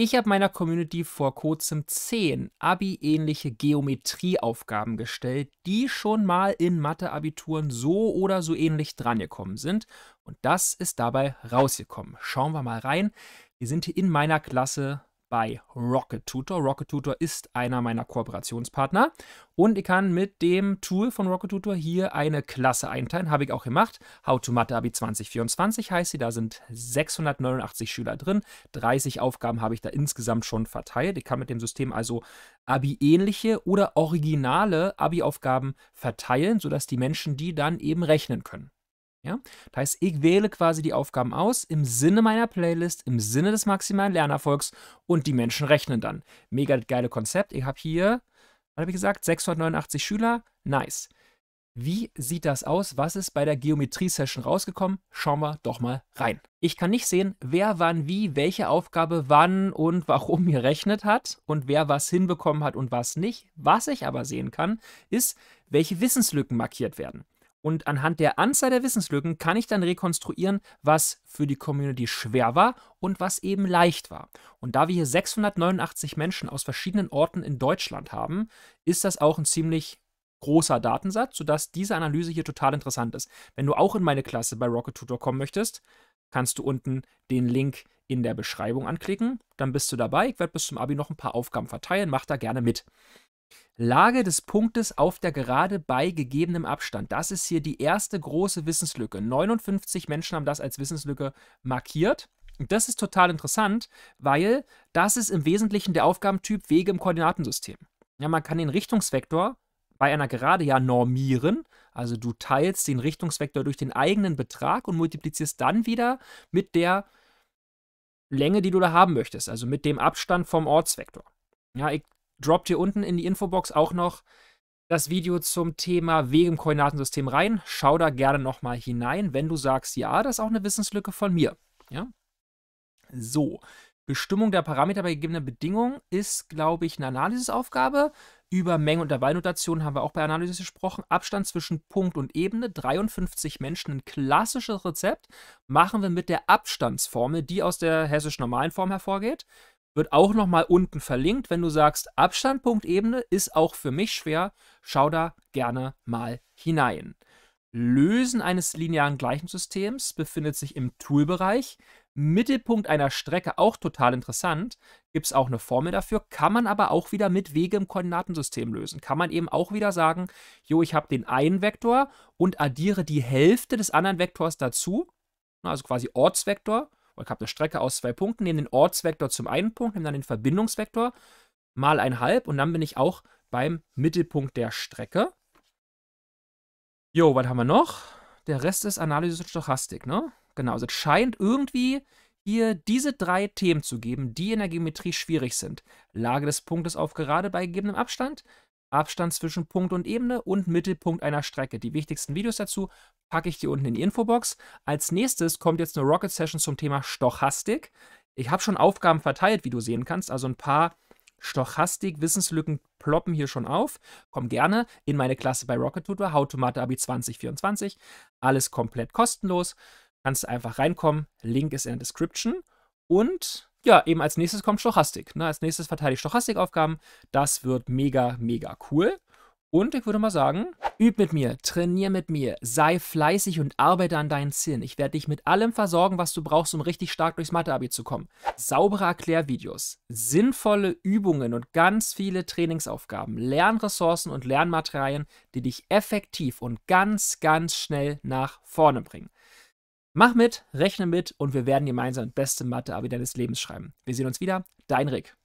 Ich habe meiner Community vor kurzem 10 Abi-ähnliche Geometrieaufgaben gestellt, die schon mal in Mathe-Abituren so oder so ähnlich drangekommen sind. Und das ist dabei rausgekommen. Schauen wir mal rein. Wir sind hier in meiner Klasse bei Rocket Tutor. Rocket Tutor ist einer meiner Kooperationspartner und ich kann mit dem Tool von Rocket Tutor hier eine Klasse einteilen, habe ich auch gemacht. How to Mathe Abi 2024 heißt sie, da sind 689 Schüler drin, 30 Aufgaben habe ich da insgesamt schon verteilt. Ich kann mit dem System also Abi-ähnliche oder originale Abi-Aufgaben verteilen, sodass die Menschen die dann eben rechnen können. Ja? Das heißt, ich wähle quasi die Aufgaben aus im Sinne meiner Playlist, im Sinne des maximalen Lernerfolgs und die Menschen rechnen dann. Mega geile Konzept. Ich habe hier, was habe ich gesagt, 689 Schüler. Nice. Wie sieht das aus? Was ist bei der Geometrie-Session rausgekommen? Schauen wir doch mal rein. Ich kann nicht sehen, wer wann wie, welche Aufgabe wann und warum gerechnet hat und wer was hinbekommen hat und was nicht. Was ich aber sehen kann, ist, welche Wissenslücken markiert werden. Und anhand der Anzahl der Wissenslücken kann ich dann rekonstruieren, was für die Community schwer war und was eben leicht war. Und da wir hier 689 Menschen aus verschiedenen Orten in Deutschland haben, ist das auch ein ziemlich großer Datensatz, sodass diese Analyse hier total interessant ist. Wenn du auch in meine Klasse bei Rocket Tutor kommen möchtest, kannst du unten den Link in der Beschreibung anklicken. Dann bist du dabei. Ich werde bis zum Abi noch ein paar Aufgaben verteilen. Mach da gerne mit. Lage des Punktes auf der Gerade bei gegebenem Abstand. Das ist hier die erste große Wissenslücke. 59 Menschen haben das als Wissenslücke markiert. Und das ist total interessant, weil das ist im Wesentlichen der Aufgabentyp Wege im Koordinatensystem. Ja, man kann den Richtungsvektor bei einer Gerade ja normieren. Also du teilst den Richtungsvektor durch den eigenen Betrag und multiplizierst dann wieder mit der Länge, die du da haben möchtest, also mit dem Abstand vom Ortsvektor. Ja, ich droppt hier unten in die Infobox auch noch das Video zum Thema Weg im Koordinatensystem rein. Schau da gerne nochmal hinein, wenn du sagst, ja, das ist auch eine Wissenslücke von mir. Ja? So, Bestimmung der Parameter bei gegebener Bedingung ist, glaube ich, eine Analysisaufgabe. Über Menge- und Intervallnotation haben wir auch bei Analysis gesprochen. Abstand zwischen Punkt und Ebene, 53 Menschen, ein klassisches Rezept, machen wir mit der Abstandsformel, die aus der hessischen normalen Form hervorgeht wird auch nochmal unten verlinkt. Wenn du sagst, Abstandpunktebene ist auch für mich schwer, schau da gerne mal hinein. Lösen eines linearen Gleichensystems befindet sich im Toolbereich. Mittelpunkt einer Strecke auch total interessant. Gibt es auch eine Formel dafür, kann man aber auch wieder mit Wege im Koordinatensystem lösen. Kann man eben auch wieder sagen, jo, ich habe den einen Vektor und addiere die Hälfte des anderen Vektors dazu, also quasi Ortsvektor, ich habe eine Strecke aus zwei Punkten, nehme den Ortsvektor zum einen Punkt, nehme dann den Verbindungsvektor mal ein halb und dann bin ich auch beim Mittelpunkt der Strecke. Jo, was haben wir noch? Der Rest ist Analyse und Stochastik, ne? Genau, also es scheint irgendwie hier diese drei Themen zu geben, die in der Geometrie schwierig sind. Lage des Punktes auf gerade bei gegebenem Abstand, Abstand zwischen Punkt und Ebene und Mittelpunkt einer Strecke. Die wichtigsten Videos dazu packe ich dir unten in die Infobox. Als nächstes kommt jetzt eine Rocket Session zum Thema Stochastik. Ich habe schon Aufgaben verteilt, wie du sehen kannst, also ein paar Stochastik-Wissenslücken ploppen hier schon auf. Komm gerne in meine Klasse bei Rocket Tutor, Hautomate Abi 2024. Alles komplett kostenlos. Kannst einfach reinkommen. Link ist in der Description. Und ja, eben als nächstes kommt Stochastik. Ne? Als nächstes verteile ich Stochastikaufgaben. Das wird mega, mega cool. Und ich würde mal sagen, üb mit mir, trainier mit mir, sei fleißig und arbeite an deinen Zielen. Ich werde dich mit allem versorgen, was du brauchst, um richtig stark durchs Mathe-Abi zu kommen. Saubere Erklärvideos, sinnvolle Übungen und ganz viele Trainingsaufgaben, Lernressourcen und Lernmaterialien, die dich effektiv und ganz, ganz schnell nach vorne bringen. Mach mit, rechne mit und wir werden gemeinsam beste Mathe-Abi deines Lebens schreiben. Wir sehen uns wieder, dein Rick.